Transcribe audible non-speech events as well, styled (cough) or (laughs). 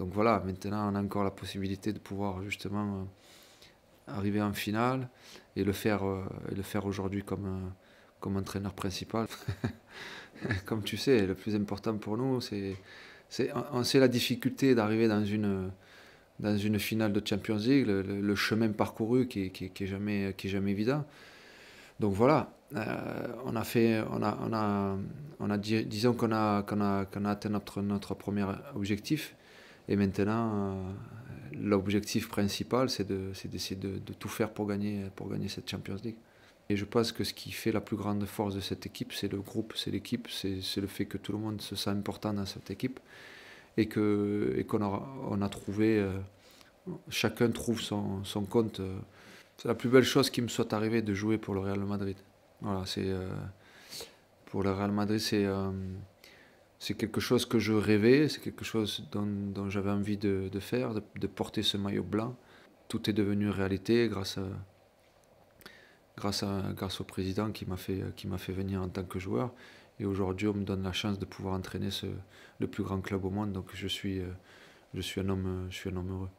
donc voilà, maintenant on a encore la possibilité de pouvoir justement euh, arriver en finale et le faire, euh, le faire aujourd'hui comme, euh, entraîneur principal. (laughs) comme tu sais, le plus important pour nous, c'est, on sait la difficulté d'arriver dans une, dans une finale de Champions League, le, chemin parcouru qui n'est est jamais, qui est jamais évident. Donc voilà, on a fait, on a, disons qu'on a, qu'on atteint notre, notre premier objectif. Et maintenant, euh, l'objectif principal, c'est d'essayer de, de, de, tout faire pour gagner, pour gagner cette Champions League. Et je pense que ce qui fait la plus grande force de cette équipe, c'est le groupe, c'est l'équipe, c'est le fait que tout le monde se sent important dans cette équipe et qu'on et a, on a, trouvé, euh, chacun trouve son, son compte. Euh. C'est la plus belle chose qui me soit arrivée de jouer pour le Real Madrid. Voilà, c'est pour le Real Madrid, c'est c'est quelque chose que je rêvais, c'est quelque chose dont, j'avais envie de, faire, de, porter ce maillot blanc. Tout est devenu réalité grâce, à, grâce, à, au président qui m'a fait, fait venir en tant que joueur. Et aujourd'hui, on me donne la chance de pouvoir entraîner ce, le plus grand club au monde. Donc je suis, euh, je suis, un, homme, je suis un homme heureux.